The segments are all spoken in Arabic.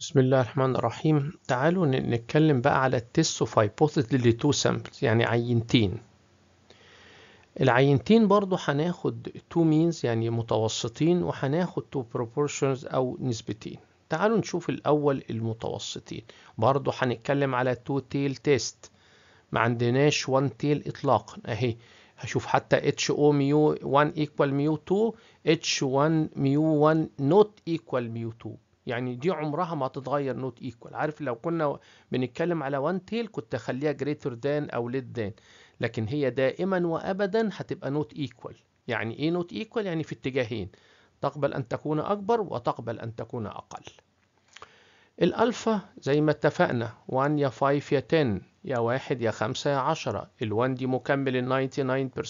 بسم الله الرحمن الرحيم تعالوا نتكلم بقى على التست اوف هايبوثيس لتو سامبلز يعني عينتين العينتين برضو هناخد تو مينز يعني متوسطين وهناخد تو بروبورشنز او نسبتين تعالوا نشوف الاول المتوسطين برضو هنتكلم على تو تيل تيست ما عندناش وان تيل اطلاقا اهي هشوف حتى اتش او ميو 1 ايكوال ميو 2 اتش 1 ميو 1 نوت ايكوال ميو 2 يعني دي عمرها ما هتتغير نوت ايكوال عارف لو كنا بنتكلم على وان تيل كنت اخليها جريتر دان او ليت دان لكن هي دائما وابدا هتبقى نوت ايكوال يعني ايه نوت ايكوال يعني في اتجاهين تقبل ان تكون اكبر وتقبل ان تكون اقل الالفا زي ما اتفقنا 1 يا 5 يا 10 يا واحد يا خمسة يا عشرة الوان دي مكمل ال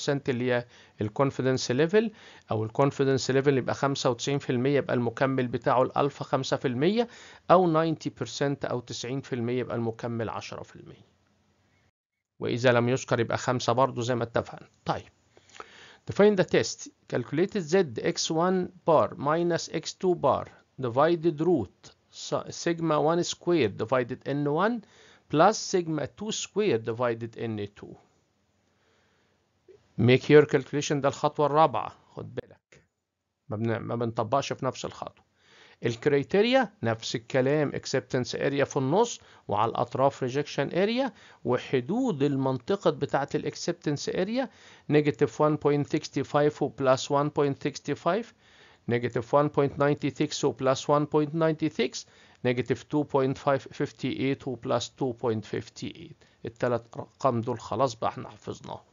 99% اللي هي الكونفيدنس ليفل او الكونفيدنس ليفل يبقى خمسة وتسعين في المية يبقى المكمل بتاعه الالفا خمسة في المية او 90% او تسعين في المية يبقى المكمل عشرة في المية واذا لم يشكر يبقى خمسة برضو زي ما اتفقنا طيب define the test calculated z x1 bar minus x2 bar divided root sigma 1 squared divided n1 plus sigma 2 squared divided N2 make your calculation ده الخطوة الرابعة خد بالك ما, بن... ما بنطبقش في نفس الخطوة الكريتيريا نفس الكلام acceptance area في النص وعلى الأطراف rejection area وحدود المنطقة بتاعة الاكسبتنس area negative 1.65 و plus 1.65 negative 1.96 و plus 1.96 نيجاتيف 2.58 و بلس 2.58 التلات ارقام دول خلاص بقى احنا حفظناهم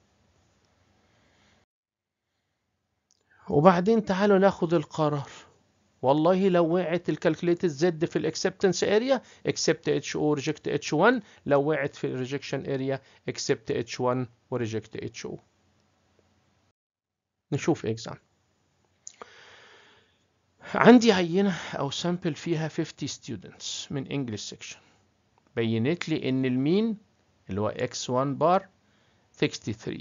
وبعدين تعالوا ناخد القرار والله لو وقعت الكالكوليت زد في الاكسبتنس اريا اكسبت اتش او ريجكت اتش 1 لو وقعت في الريجكشن اريا اكسبت اتش 1 وريجكت اتش او نشوف اكزامبل عندي عينة أو سامبل فيها 50 students من English section بينت لي إن المين اللي هو x1 بار 63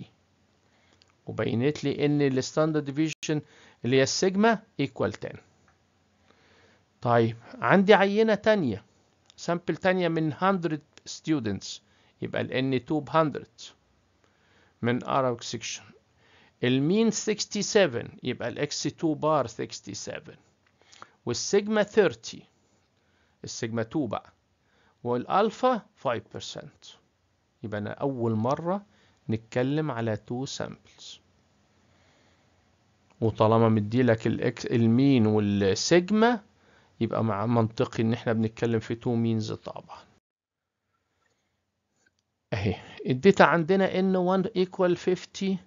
وبينت لي إن الستاندرد ديفيجن اللي هي السيجما equal 10 طيب عندي عينة تانية سامبل تانية من 100 students يبقى ال N2 ب 100 من Arabic section المين 67 يبقى ال X2 بار 67 والسيجما 30 السيجما 2 بقى والالفا 5% يبقى انا اول مره نتكلم على تو سامبلز وطالما مديلك الاكس المين والسيجما يبقى مع منطقي ان احنا بنتكلم في تو مينز طبعا اهي الداتا عندنا ان 1 equal 50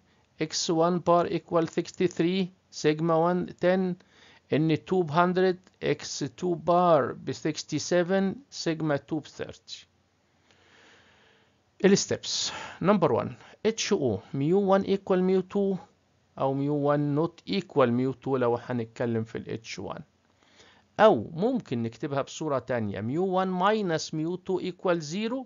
x1 بار equal 63 سيجما 1 10 ان التوب 100 اكس 2 بار ب 67 سيجما 2 ب 30 الستبس نمبر 1 اتش او ميو 1 ايكوال ميو 2 او ميو 1 نوت ايكوال ميو 2 لو هنتكلم في الاتش 1 او ممكن نكتبها بصورة تانية ميو 1 ماينس ميو 2 ايكوال 0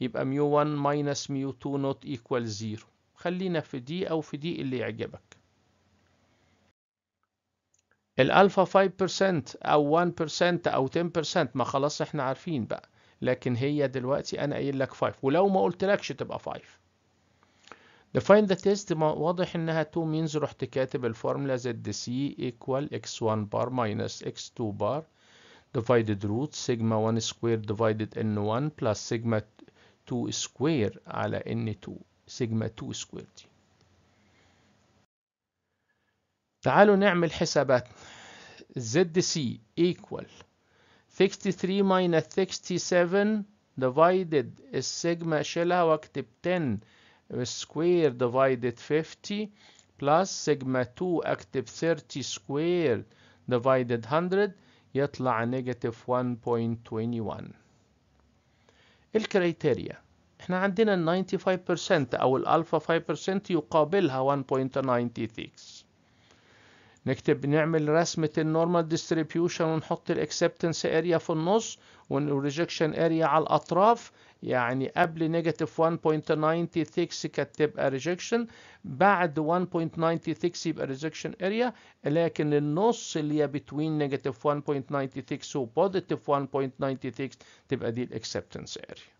يبقى ميو 1 ماينس ميو 2 نوت ايكوال 0 خلينا في دي او في دي اللي يعجبك الالفا 5% او 1% او 10% ما خلاص احنا عارفين بقى لكن هي دلوقتي انا قايل لك 5 ولو ما قلتلكش تبقى 5 define the test واضح انها 2 means رحت كاتب الفورمولا زد سي ايكوال اكس 1 بار ماينس اكس 2 بار divided root سيجما 1 سكوير divided ان 1 بلس سيجما 2 سكوير علي ان n2 سيجما 2 سكوير دي تعالوا نعمل حسابات ZC equal 63 minus 67 divided السيجما شيلها واكتب 10 square divided 50 plus سيجما 2 اكتب 30 square divided 100 يطلع negative 1.21 الكريتيريا احنا عندنا 95% او الالفا 5% يقابلها 1.96 نكتب نعمل رسمة النورمال ديستريبيوشن ونحط الاكسبتنس اريا في النص والريجكشن اريا على الاطراف يعني قبل نيجاتيف 1.96 كانت تبقى ريجكشن بعد 1.96 يبقى ريجكشن اريا لكن النص اللي هي بتوين نيجاتيف 1.96 وبوزيتيف 1.96 تبقى دي الاكسبتنس اريا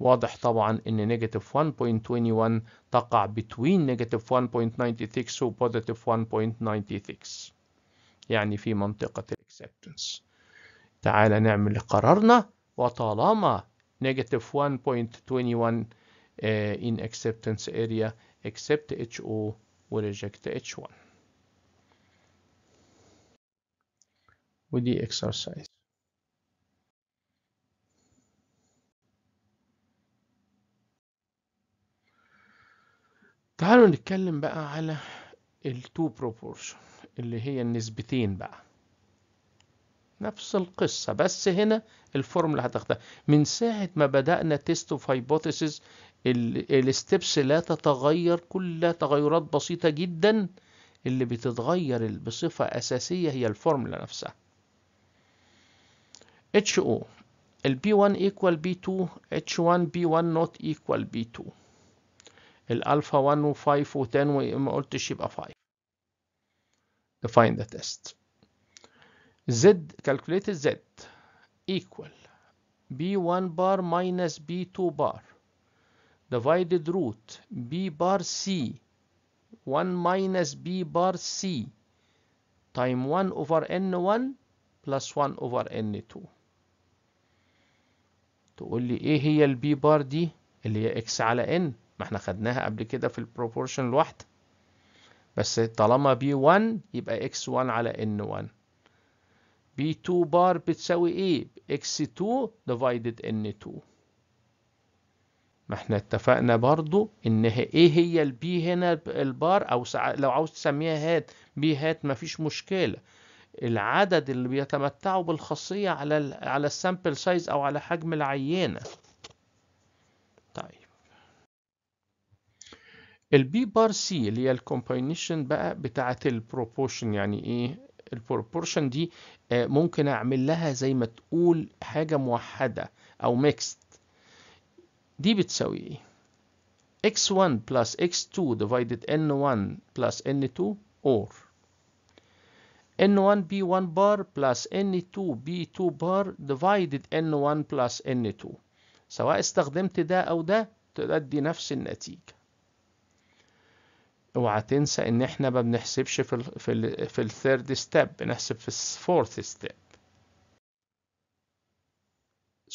واضح طبعا ان negative 1.21 تقع between negative 1.96 و positive 1.96 يعني في منطقة الacceptance تعال نعمل قرارنا وطالما negative 1.21 in acceptance area accept HO و reject H1 ودي exercise تعالوا نتكلم بقى على التو بروبورشن اللي هي النسبتين بقى نفس القصة بس هنا الفورمولا هتاخدها من ساعة ما بدأنا تيست اوف هايبوثيسز الستبس لا تتغير كلها تغيرات بسيطة جدا اللي بتتغير بصفة أساسية هي الفورمولا نفسها HO ال B1 equal B2 H1 B1 not equal B2 الالفا 1 و5 و10 وما قلتش يبقى 5 define the test z calculate z equal b1 bar minus b2 bar divided root b bar c 1 minus b bar c time 1 over n1 plus 1 over n2 تقول لي ايه هي البي بار دي اللي هي اكس على ان ما احنا خدناها قبل كده في البروبورشن الواحدة بس طالما b 1 يبقى اكس 1 على ان 1 b 2 بار بتساوي ايه اكس 2 ديفايدد ان 2 ما احنا اتفقنا برضو ان ايه هي البي هنا البار او لو عاوز تسميها هات بي هات مفيش مشكله العدد اللي بيتمتعوا بالخاصيه على الـ على السامبل سايز او على حجم العينه طيب البي بار سي اللي هي الكومباينيشن بقى بتاعه البروبورشن يعني ايه البروبورشن دي آه، ممكن اعمل لها زي ما تقول حاجه موحده او ميكست دي بتساوي ايه x1 plus x2 divided n1 plus n2 or n1 b1 bar plus n2 b2 bar divided n1 plus n2 سواء استخدمت ده أو ده تؤدي نفس النتيجة اوعى تنسى ان احنا ما بنحسبش في ال في الـ في الثيرد ستيب بنحسب في الفورث ستيب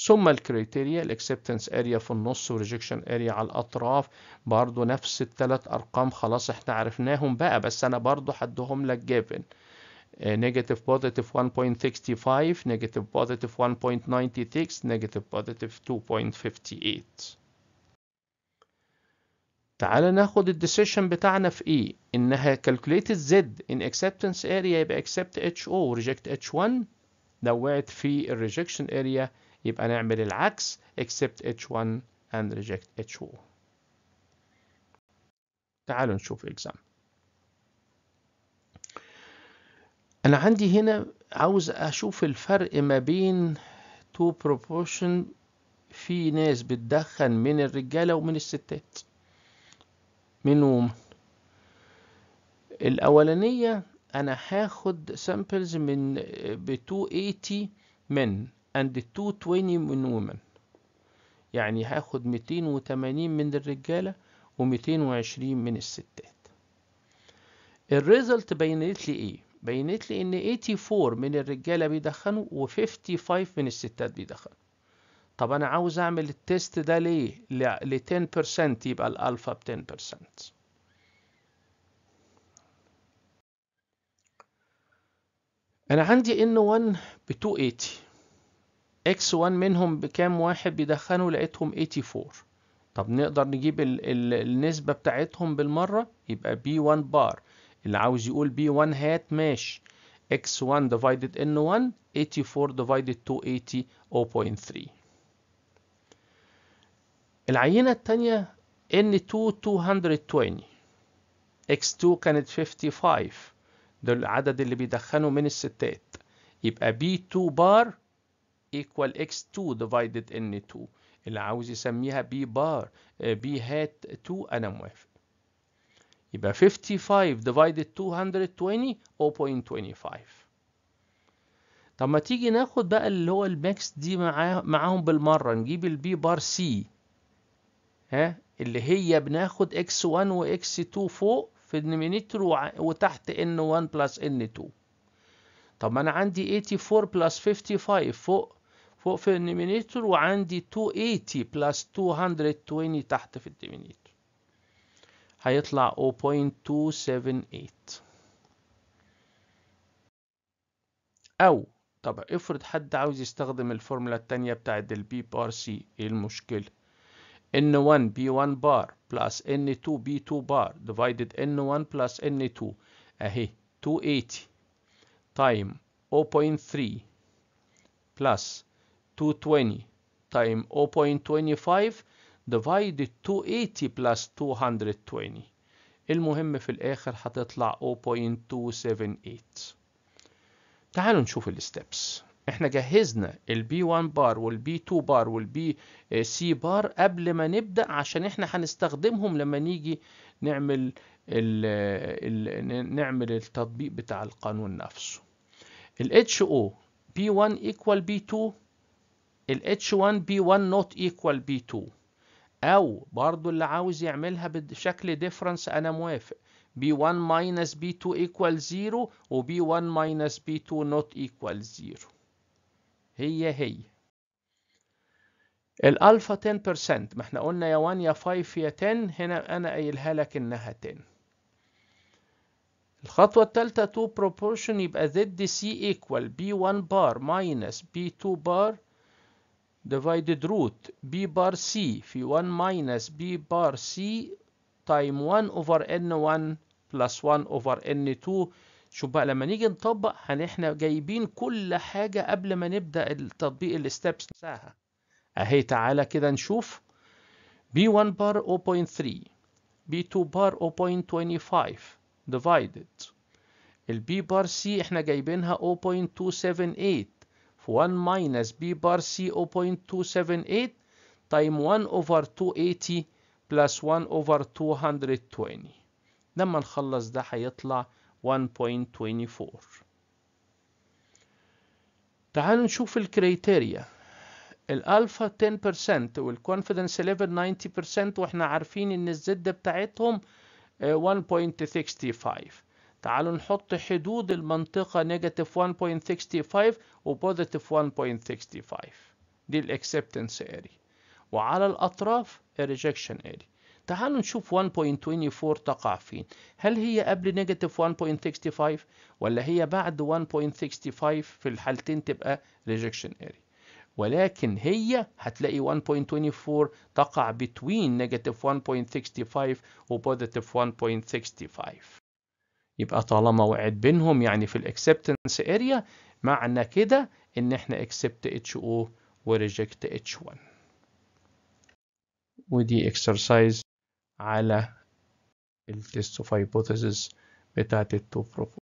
ثم الكريتيريا الاكسبتنس اريا في النص والريجكشن اريا على الاطراف برضو نفس الثلاث ارقام خلاص احنا عرفناهم بقى بس انا برضو حدهم لك جيفن نيجاتيف بوزيتيف 1.65 نيجاتيف بوزيتيف 1.96 نيجاتيف بوزيتيف 2.58 تعالى ناخد الديسيشن بتاعنا في ايه انها calculated z ان acceptance area يبقى accept ho و reject h1 وقعت في الريجكشن area يبقى نعمل العكس accept h1 and reject اتش او تعالوا نشوف example انا عندي هنا عاوز اشوف الفرق ما بين تو proportion في ناس بتدخن من الرجالة ومن الستات منهم الأولانية أنا هاخد سامبلز من ب 280 من and 220 من women يعني هاخد 280 من الرجالة و220 من الستات الريزلت بينت لي ايه بينت لي ان 84 من الرجالة بيدخنوا و55 من الستات بيدخنوا طب انا عاوز اعمل التيست ده ليه ل 10% يبقى الالفا ب 10% انا عندي ان 1 ب 280 اكس 1 منهم بكام واحد بيدخنوا لقيتهم 84 طب نقدر نجيب الـ الـ النسبة بتاعتهم بالمرة يبقى b 1 بار اللي عاوز يقول b 1 هات ماشي x1 divided n1 84 divided 280 0.3 العينة التانية N2 220 X2 كانت 55 ده العدد اللي بيدخنه من الستات يبقى B2 بار equal X2 divided N2 اللي عاوز يسميها B بار آه، B هات 2 أنا موافق يبقى 55 divided 220 0.25 طب ما تيجي ناخد بقى اللي هو الماكس دي معاهم بالمرة نجيب البي بار سي ها اللي هي بناخد x 1 و x 2 فوق في النيمينيتور وتحت n 1 بلس n 2 طب ما انا عندي 84 بلس 55 فوق فوق في النيمينيتور وعندي 280 بلس 220 تحت في الديمينيتور هيطلع 0.278 او طب افرض حد عاوز يستخدم الفورمولا التانية بتاعت البي بار سي ايه المشكلة N1 B1 بار plus N2 B2 بار divided N1 plus N2 أهي 280 time 0.3 plus 220 time 0.25 divided 280 plus 220 المهم في الآخر هتطلع 0.278 تعالوا نشوف الستبس احنا جهزنا البي 1 بار والبي 2 بار والبي سي بار قبل ما نبدأ عشان احنا هنستخدمهم لما نيجي نعمل الـ الـ نعمل التطبيق بتاع القانون نفسه ال HO B1 equal B2 ال H1 B1 not equal B2 أو برضو اللي عاوز يعملها بشكل ديفرنس أنا موافق B1 minus B2 equal 0 و B1 minus B2 not equal 0 هي هي الالفا 10% ما احنا قلنا يا 1 يا 5 يا 10 هنا انا قايلها لك انها 10 الخطوة الثالثة تو بروبورشن يبقى زد سي ايكوال بي 1 بار ماينس بي 2 بار ديفايدد روت بي بار سي في 1 ماينس بي بار سي تايم 1 اوفر ان 1 بلس 1 اوفر ان 2 شوف بقى لما نيجي نطبق احنا جايبين كل حاجة قبل ما نبدأ التطبيق الستبس نفسها اهي تعالى كده نشوف B1 بار 0.3 B2 بار 0.25 divided البي بار c احنا جايبينها 0.278 1 minus B بار c 0.278 تايم 1 over 280 plus 1 over 220 لما نخلص ده هيطلع 1.24 تعالوا نشوف الكريتيريا الالفا 10% والكونفيدنس ليفل 90% واحنا عارفين ان الزد بتاعتهم 1.65 آه، تعالوا نحط حدود المنطقة نيجاتيف 1.65 وبوزيتيف 1.65 دي الاكسبتنس اري وعلى الاطراف الريجكشن اري تعالوا نشوف 1.24 تقع فين هل هي قبل نيجاتيف 1.65 ولا هي بعد 1.65 في الحالتين تبقى ريجكشن اري ولكن هي هتلاقي 1.24 تقع بين نيجاتيف 1.65 وبوزيتيف 1.65 يبقى طالما وقعت بينهم يعني في الاكسبتنس اريا معنى كده ان احنا اكسبت اتش او وريجكت اتش 1 ودي اكسرسايز على التست اوف هايبوثيسز بتاعة التوب